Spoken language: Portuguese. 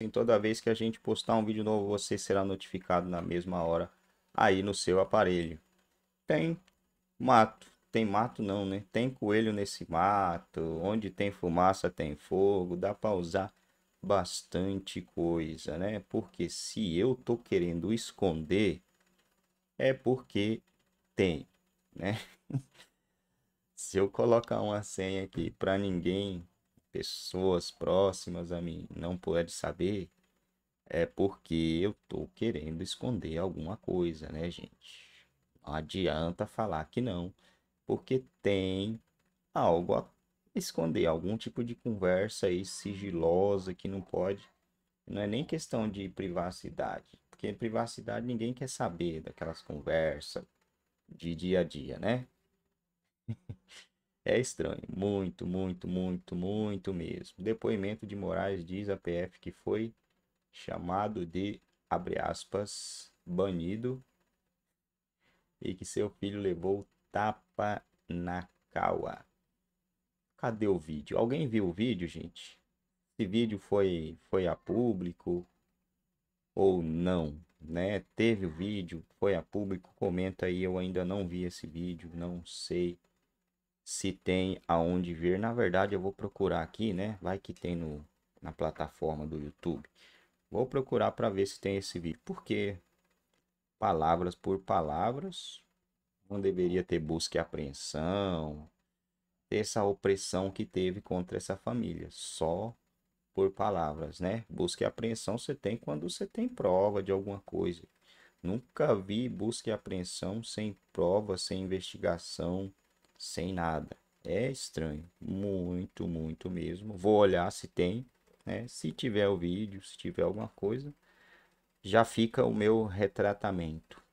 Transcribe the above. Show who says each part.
Speaker 1: Em assim, toda vez que a gente postar um vídeo novo, você será notificado na mesma hora aí no seu aparelho. Tem mato. Tem mato não, né? Tem coelho nesse mato. Onde tem fumaça tem fogo. Dá para usar bastante coisa, né? Porque se eu tô querendo esconder, é porque tem, né? se eu colocar uma senha aqui para ninguém pessoas próximas a mim não podem saber, é porque eu estou querendo esconder alguma coisa, né, gente? Não adianta falar que não, porque tem algo a esconder, algum tipo de conversa aí sigilosa que não pode. Não é nem questão de privacidade, porque privacidade ninguém quer saber daquelas conversas de dia a dia, né? É estranho, muito, muito, muito, muito mesmo. Depoimento de Moraes diz à PF que foi chamado de, abre aspas, banido e que seu filho levou tapa na caua. Cadê o vídeo? Alguém viu o vídeo, gente? Esse vídeo foi, foi a público ou não, né? Teve o vídeo, foi a público, comenta aí, eu ainda não vi esse vídeo, não sei se tem aonde ver. Na verdade, eu vou procurar aqui, né? Vai que tem no, na plataforma do YouTube. Vou procurar para ver se tem esse vídeo. Porque palavras por palavras, não deveria ter busca e apreensão, essa opressão que teve contra essa família, só por palavras, né? Busca e apreensão você tem quando você tem prova de alguma coisa. Nunca vi busca e apreensão sem prova, sem investigação sem nada. É estranho, muito, muito mesmo. Vou olhar se tem, né? Se tiver o vídeo, se tiver alguma coisa, já fica o meu retratamento.